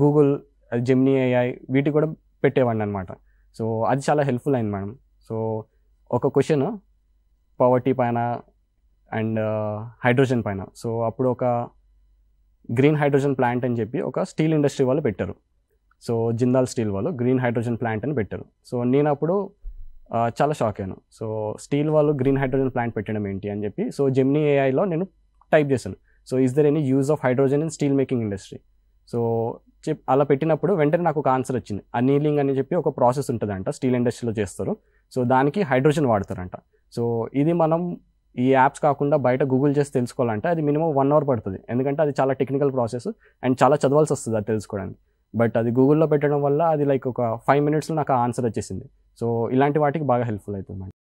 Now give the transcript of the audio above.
Google Gemini AI వీటికి కూడా పెట్టేవాడిని అనమాట సో అది చాలా హెల్ప్ఫుల్ అయింది మేడం సో ఒక క్వశ్చన్ పవర్టీ పైన అండ్ హైడ్రోజన్ uh, పైన సో అప్పుడు ఒక గ్రీన్ హైడ్రోజన్ ప్లాంట్ అని చెప్పి ఒక స్టీల్ ఇండస్ట్రీ వాళ్ళు పెట్టారు సో జిందాల్ స్టీల్ వాళ్ళు గ్రీన్ హైడ్రోజన్ ప్లాంట్ అని పెట్టారు సో నేను అప్పుడు చాలా షాక్ అయ్యాను సో స్టీల్ వాళ్ళు గ్రీన్ హైడ్రోజన్ ప్లాంట్ పెట్టడం ఏంటి అని చెప్పి సో జెమ్నీ ఏఐలో నేను టైప్ చేశాను so is there any use of hydrogen in steel making industry so అలా పెట్టినప్పుడు వెంటనే నాకు ఒక ఆన్సర్ వచ్చింది అనీలింగ్ అని చెప్పి ఒక ప్రాసెస్ ఉంటుందంట స్టీల్ ఇండస్ట్రీలో చేస్తారు సో దానికి హైడ్రోజన్ వాడతారంట సో ఇది మనం ఈ యాప్స్ కాకుండా బయట గూగుల్ చేసి తెలుసుకోవాలంటే అది మినిమం వన్ అవర్ పడుతుంది ఎందుకంటే అది చాలా టెక్నికల్ ప్రాసెస్ అండ్ చాలా చదవాల్సి వస్తుంది అది తెలుసుకోవడానికి బట్ అది గూగుల్లో పెట్టడం వల్ల అది లైక్ ఒక ఫైవ్ మినిట్స్లో నాకు ఆన్సర్ వచ్చేసింది సో ఇలాంటి వాటికి బాగా హెల్ప్ఫుల్ అవుతుంది